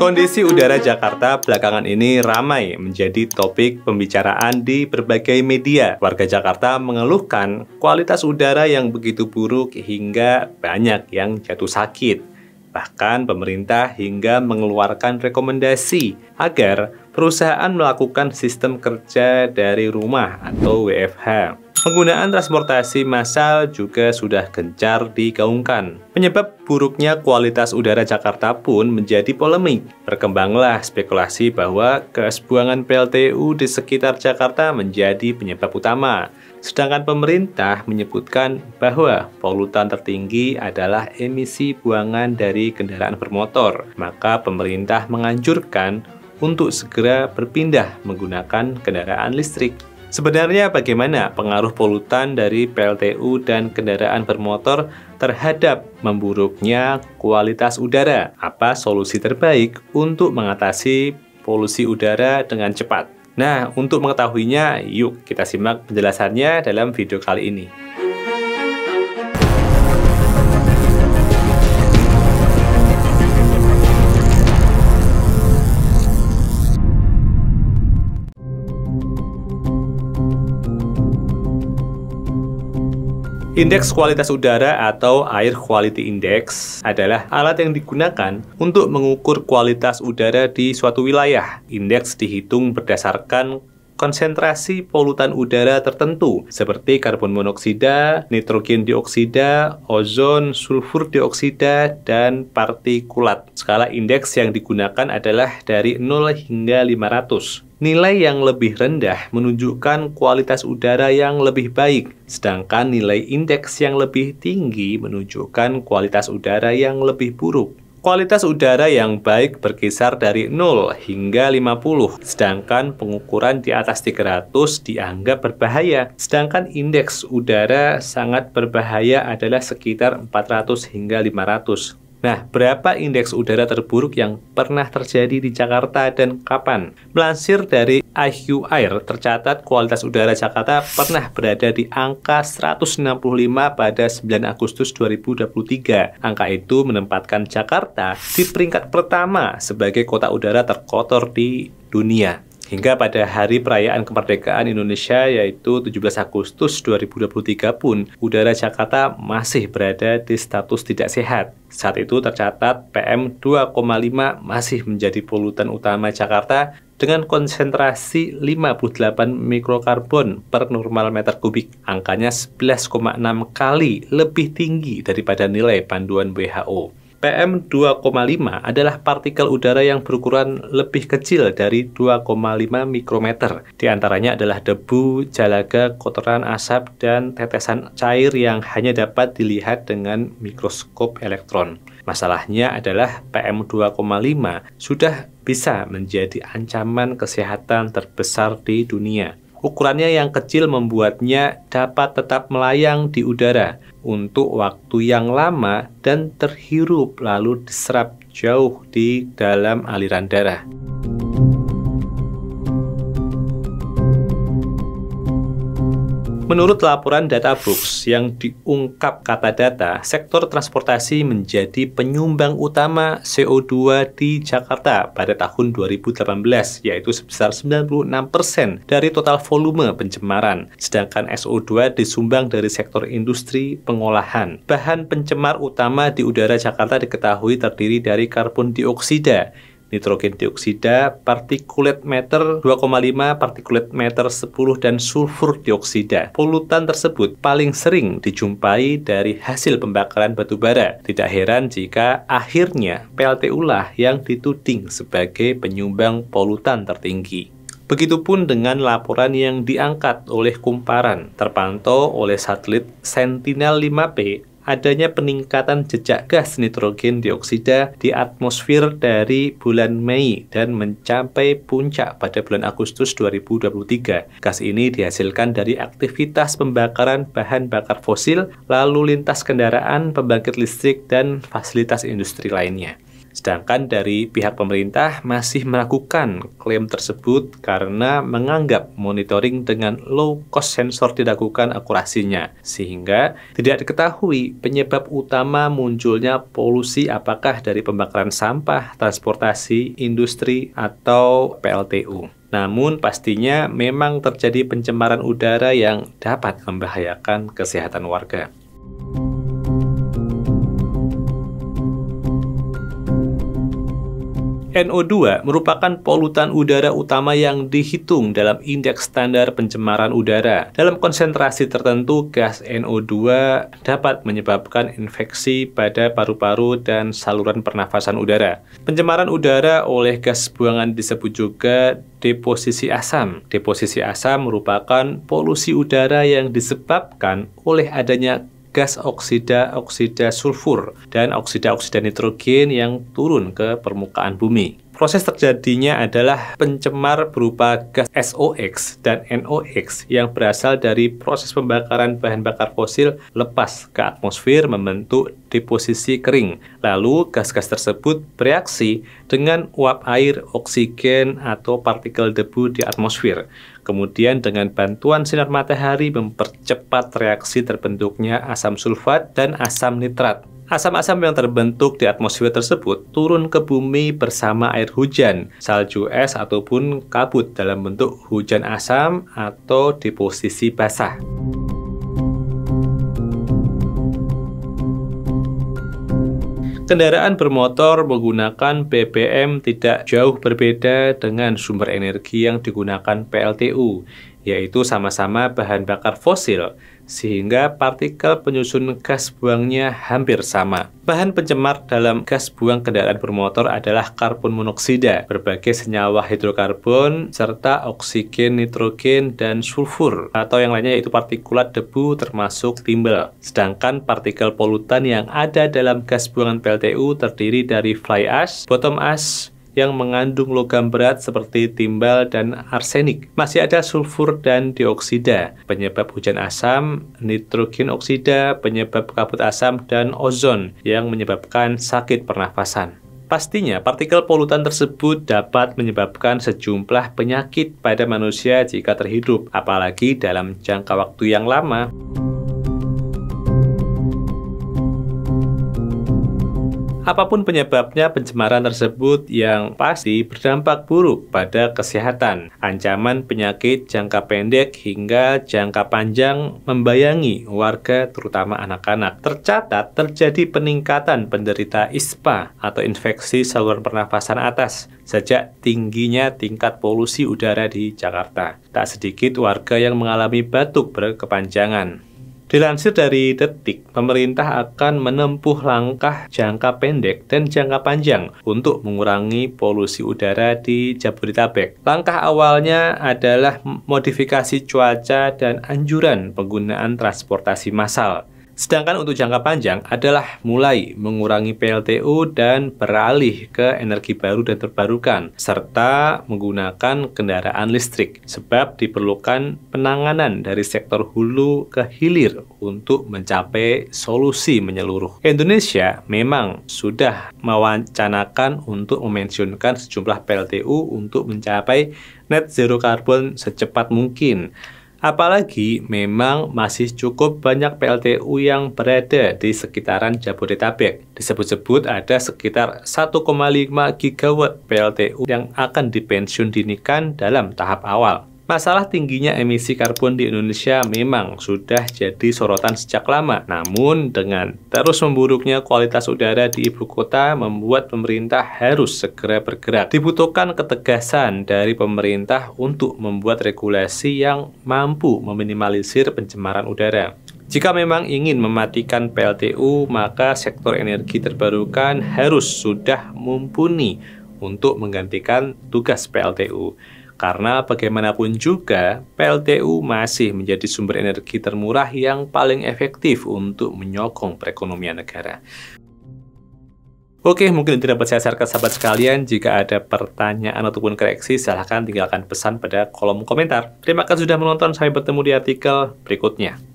Kondisi udara Jakarta belakangan ini ramai menjadi topik pembicaraan di berbagai media. Warga Jakarta mengeluhkan kualitas udara yang begitu buruk hingga banyak yang jatuh sakit. Bahkan pemerintah hingga mengeluarkan rekomendasi agar perusahaan melakukan sistem kerja dari rumah atau WFH. Penggunaan transportasi massal juga sudah gencar digaungkan. Penyebab buruknya kualitas udara Jakarta pun menjadi polemik. Berkembanglah spekulasi bahwa kesbuangan PLTU di sekitar Jakarta menjadi penyebab utama. Sedangkan pemerintah menyebutkan bahwa polutan tertinggi adalah emisi buangan dari kendaraan bermotor. Maka pemerintah menganjurkan untuk segera berpindah menggunakan kendaraan listrik. Sebenarnya bagaimana pengaruh polutan dari PLTU dan kendaraan bermotor terhadap memburuknya kualitas udara? Apa solusi terbaik untuk mengatasi polusi udara dengan cepat? Nah, untuk mengetahuinya, yuk kita simak penjelasannya dalam video kali ini. Indeks kualitas udara atau Air Quality Index adalah alat yang digunakan untuk mengukur kualitas udara di suatu wilayah. Indeks dihitung berdasarkan konsentrasi polutan udara tertentu seperti karbon monoksida, nitrogen dioksida, ozon, sulfur dioksida, dan partikulat. Skala indeks yang digunakan adalah dari 0 hingga 500. Nilai yang lebih rendah menunjukkan kualitas udara yang lebih baik, sedangkan nilai indeks yang lebih tinggi menunjukkan kualitas udara yang lebih buruk. Kualitas udara yang baik berkisar dari 0 hingga 50, sedangkan pengukuran di atas 300 dianggap berbahaya. Sedangkan indeks udara sangat berbahaya adalah sekitar 400 hingga 500. Nah, berapa indeks udara terburuk yang pernah terjadi di Jakarta dan kapan? Melansir dari IQ Air, tercatat kualitas udara Jakarta pernah berada di angka 165 pada 9 Agustus 2023. Angka itu menempatkan Jakarta di peringkat pertama sebagai kota udara terkotor di dunia. Hingga pada hari perayaan kemerdekaan Indonesia yaitu 17 Agustus 2023 pun, udara Jakarta masih berada di status tidak sehat. Saat itu tercatat PM 2,5 masih menjadi polutan utama Jakarta dengan konsentrasi 58 mikrokarbon per normal meter kubik. Angkanya 11,6 kali lebih tinggi daripada nilai panduan WHO. PM2,5 adalah partikel udara yang berukuran lebih kecil dari 2,5 mikrometer. Di antaranya adalah debu, jalaga, kotoran asap, dan tetesan cair yang hanya dapat dilihat dengan mikroskop elektron. Masalahnya adalah PM2,5 sudah bisa menjadi ancaman kesehatan terbesar di dunia. Ukurannya yang kecil membuatnya dapat tetap melayang di udara untuk waktu yang lama dan terhirup lalu diserap jauh di dalam aliran darah. Menurut laporan Data Brooks yang diungkap kata data, sektor transportasi menjadi penyumbang utama CO2 di Jakarta pada tahun 2018, yaitu sebesar 96% dari total volume pencemaran. Sedangkan SO2 disumbang dari sektor industri pengolahan. Bahan pencemar utama di udara Jakarta diketahui terdiri dari karbon dioksida, nitrogen dioksida, partikulat meter 2,5, partikulat meter 10, dan sulfur dioksida. Polutan tersebut paling sering dijumpai dari hasil pembakaran batu bara. Tidak heran jika akhirnya PLTU lah yang dituding sebagai penyumbang polutan tertinggi. Begitupun dengan laporan yang diangkat oleh kumparan, terpantau oleh satelit Sentinel-5P adanya peningkatan jejak gas nitrogen dioksida di atmosfer dari bulan Mei dan mencapai puncak pada bulan Agustus 2023. Gas ini dihasilkan dari aktivitas pembakaran bahan bakar fosil, lalu lintas kendaraan, pembangkit listrik, dan fasilitas industri lainnya. Sedangkan dari pihak pemerintah masih melakukan klaim tersebut karena menganggap monitoring dengan low cost sensor dilakukan akurasinya, sehingga tidak diketahui penyebab utama munculnya polusi apakah dari pembakaran sampah, transportasi, industri, atau PLTU. Namun pastinya memang terjadi pencemaran udara yang dapat membahayakan kesehatan warga. NO2 merupakan polutan udara utama yang dihitung dalam indeks standar pencemaran udara. Dalam konsentrasi tertentu, gas NO2 dapat menyebabkan infeksi pada paru-paru dan saluran pernafasan udara. Pencemaran udara oleh gas buangan disebut juga deposisi asam. Deposisi asam merupakan polusi udara yang disebabkan oleh adanya gas oksida-oksida sulfur dan oksida-oksida nitrogen yang turun ke permukaan bumi. Proses terjadinya adalah pencemar berupa gas SOx dan NOx yang berasal dari proses pembakaran bahan bakar fosil lepas ke atmosfer membentuk deposisi kering. Lalu gas-gas tersebut bereaksi dengan uap air, oksigen, atau partikel debu di atmosfer. Kemudian dengan bantuan sinar matahari mempercepat reaksi terbentuknya asam sulfat dan asam nitrat. Asam-asam yang terbentuk di atmosfer tersebut turun ke bumi bersama air hujan, salju es ataupun kabut dalam bentuk hujan asam atau di posisi basah. Kendaraan bermotor menggunakan BBM tidak jauh berbeda dengan sumber energi yang digunakan PLTU, yaitu sama-sama bahan bakar fosil, sehingga partikel penyusun gas buangnya hampir sama. Bahan pencemar dalam gas buang kendaraan bermotor adalah karbon monoksida, berbagai senyawa hidrokarbon, serta oksigen, nitrogen, dan sulfur, atau yang lainnya yaitu partikulat debu termasuk timbel. Sedangkan partikel polutan yang ada dalam gas buangan PLTU terdiri dari fly ash, bottom ash, yang mengandung logam berat seperti timbal dan arsenik. Masih ada sulfur dan dioksida, penyebab hujan asam, nitrogen oksida, penyebab kabut asam, dan ozon yang menyebabkan sakit pernafasan. Pastinya, partikel polutan tersebut dapat menyebabkan sejumlah penyakit pada manusia jika terhidup, apalagi dalam jangka waktu yang lama. Apapun penyebabnya, pencemaran tersebut yang pasti berdampak buruk pada kesehatan. Ancaman penyakit jangka pendek hingga jangka panjang membayangi warga terutama anak-anak. Tercatat terjadi peningkatan penderita ISPA atau infeksi saluran pernafasan atas sejak tingginya tingkat polusi udara di Jakarta. Tak sedikit warga yang mengalami batuk berkepanjangan. Dilansir dari Detik, pemerintah akan menempuh langkah jangka pendek dan jangka panjang untuk mengurangi polusi udara di Jabodetabek. Langkah awalnya adalah modifikasi cuaca dan anjuran penggunaan transportasi massal. Sedangkan untuk jangka panjang adalah mulai mengurangi PLTU dan beralih ke energi baru dan terbarukan, serta menggunakan kendaraan listrik, sebab diperlukan penanganan dari sektor hulu ke hilir untuk mencapai solusi menyeluruh. Indonesia memang sudah mewacanakan untuk memensiunkan sejumlah PLTU untuk mencapai net zero carbon secepat mungkin. Apalagi memang masih cukup banyak PLTU yang berada di sekitaran Jabodetabek. Disebut-sebut ada sekitar 1,5 gigawatt PLTU yang akan dipensiun dinikan dalam tahap awal. Masalah tingginya emisi karbon di Indonesia memang sudah jadi sorotan sejak lama. Namun, dengan terus memburuknya kualitas udara di ibu kota membuat pemerintah harus segera bergerak. Dibutuhkan ketegasan dari pemerintah untuk membuat regulasi yang mampu meminimalisir pencemaran udara. Jika memang ingin mematikan PLTU, maka sektor energi terbarukan harus sudah mumpuni untuk menggantikan tugas PLTU. Karena bagaimanapun juga, PLTU masih menjadi sumber energi termurah yang paling efektif untuk menyokong perekonomian negara. Oke, mungkin tidak dapat saya share ke sahabat sekalian. Jika ada pertanyaan ataupun koreksi, silahkan tinggalkan pesan pada kolom komentar. Terima kasih sudah menonton. Sampai bertemu di artikel berikutnya.